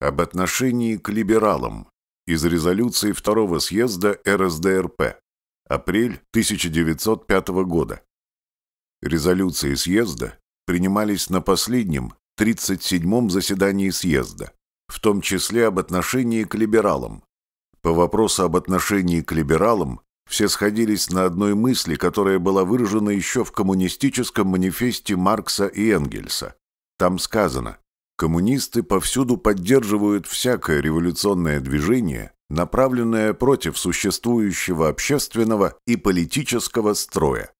об отношении к либералам из резолюции Второго съезда РСДРП, апрель 1905 года. Резолюции съезда принимались на последнем, 37-м заседании съезда, в том числе об отношении к либералам. По вопросу об отношении к либералам все сходились на одной мысли, которая была выражена еще в коммунистическом манифесте Маркса и Энгельса. Там сказано Коммунисты повсюду поддерживают всякое революционное движение, направленное против существующего общественного и политического строя.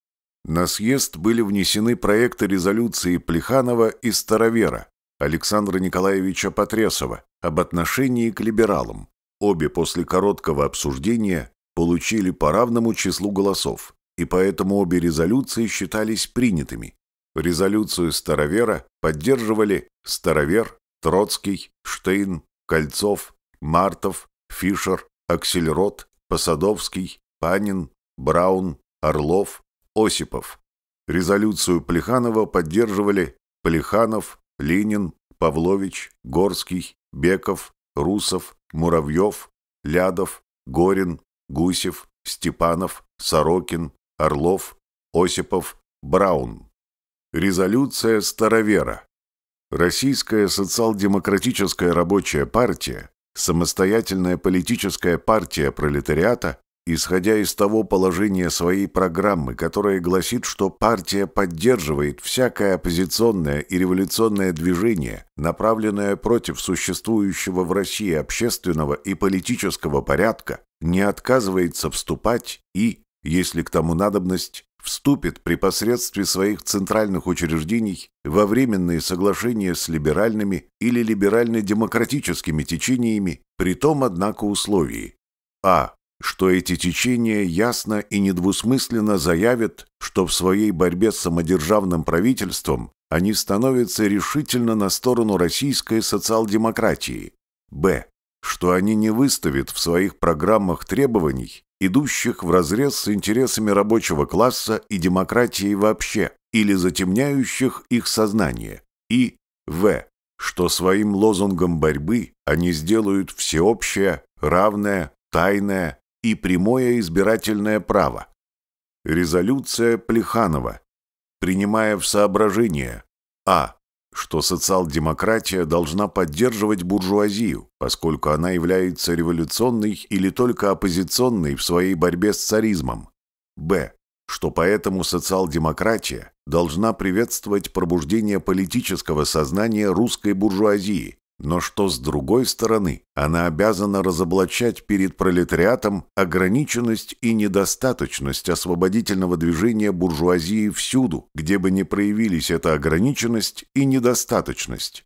На съезд были внесены проекты резолюции Плеханова и Старовера Александра Николаевича Потресова об отношении к либералам. Обе после короткого обсуждения получили по равному числу голосов, и поэтому обе резолюции считались принятыми, Резолюцию Старовера поддерживали Старовер, Троцкий, Штейн, Кольцов, Мартов, Фишер, Аксельрот, Посадовский, Панин, Браун, Орлов, Осипов. Резолюцию Плеханова поддерживали Плеханов, Ленин, Павлович, Горский, Беков, Русов, Муравьев, Лядов, Горин, Гусев, Степанов, Сорокин, Орлов, Осипов, Браун. Резолюция старовера. Российская социал-демократическая рабочая партия, самостоятельная политическая партия пролетариата, исходя из того положения своей программы, которая гласит, что партия поддерживает всякое оппозиционное и революционное движение, направленное против существующего в России общественного и политического порядка, не отказывается вступать и, если к тому надобность, вступит при посредстве своих центральных учреждений во временные соглашения с либеральными или либерально-демократическими течениями, при том, однако, условии а. что эти течения ясно и недвусмысленно заявят, что в своей борьбе с самодержавным правительством они становятся решительно на сторону российской социал-демократии, б что они не выставят в своих программах требований, идущих вразрез с интересами рабочего класса и демократии вообще, или затемняющих их сознание, и в. что своим лозунгом борьбы они сделают всеобщее, равное, тайное и прямое избирательное право. Резолюция Плеханова, принимая в соображение а что социал-демократия должна поддерживать буржуазию, поскольку она является революционной или только оппозиционной в своей борьбе с царизмом. Б. Что поэтому социал-демократия должна приветствовать пробуждение политического сознания русской буржуазии, но что с другой стороны, она обязана разоблачать перед пролетариатом ограниченность и недостаточность освободительного движения буржуазии всюду, где бы ни проявились эта ограниченность и недостаточность.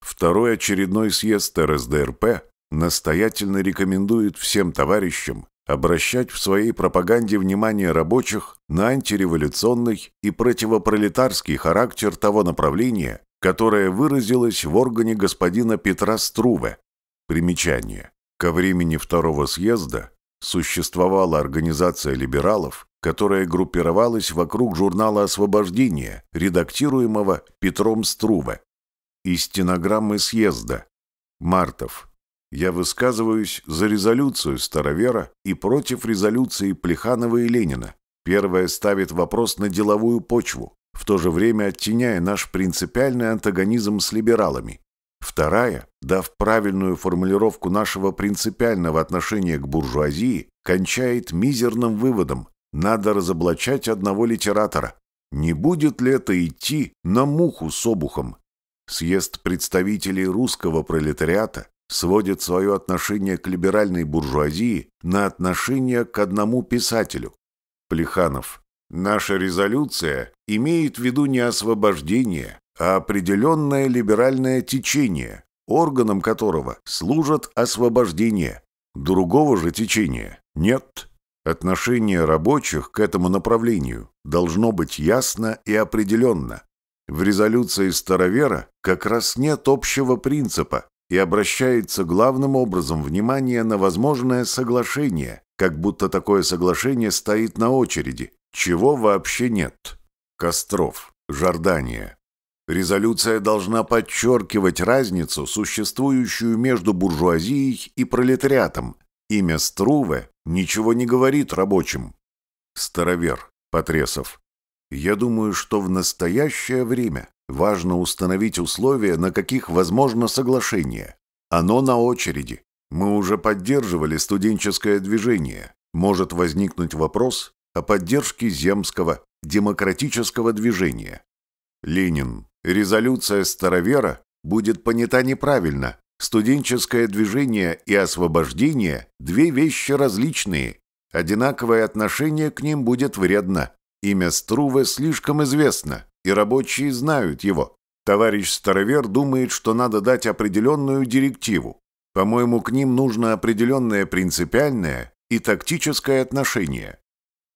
Второй очередной съезд РСДРП настоятельно рекомендует всем товарищам обращать в своей пропаганде внимание рабочих на антиреволюционный и противопролетарский характер того направления, которое выразилось в органе господина Петра Струве. Примечание. Ко времени второго съезда существовала организация либералов, которая группировалась вокруг журнала «Освобождение», редактируемого Петром Струве. И стенограммы съезда. Мартов. Я высказываюсь за резолюцию Старовера и против резолюции Плеханова и Ленина. Первая ставит вопрос на деловую почву, в то же время оттеняя наш принципиальный антагонизм с либералами. Вторая, дав правильную формулировку нашего принципиального отношения к буржуазии, кончает мизерным выводом «надо разоблачать одного литератора». Не будет ли это идти на муху с обухом? Съезд представителей русского пролетариата сводит свое отношение к либеральной буржуазии на отношение к одному писателю. Плеханов, Наша резолюция имеет в виду не освобождение, а определенное либеральное течение, органом которого служат освобождение. Другого же течения нет. Отношение рабочих к этому направлению должно быть ясно и определенно. В резолюции Старовера как раз нет общего принципа и обращается главным образом внимание на возможное соглашение, как будто такое соглашение стоит на очереди, чего вообще нет? Костров, Жордания. Резолюция должна подчеркивать разницу, существующую между буржуазией и пролетариатом. Имя Струве ничего не говорит рабочим. Старовер, Потресов. Я думаю, что в настоящее время важно установить условия, на каких возможно соглашение. Оно на очереди. Мы уже поддерживали студенческое движение. Может возникнуть вопрос, о поддержке земского демократического движения. Ленин. Резолюция старовера будет понята неправильно. Студенческое движение и освобождение – две вещи различные. Одинаковое отношение к ним будет вредно. Имя Струве слишком известно, и рабочие знают его. Товарищ Старовер думает, что надо дать определенную директиву. По-моему, к ним нужно определенное принципиальное и тактическое отношение.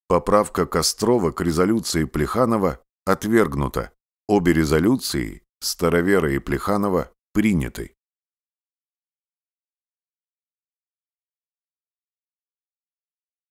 Поправка Кострова к резолюции Плеханова отвергнута. Обе резолюции, Старовера и Плеханова, приняты.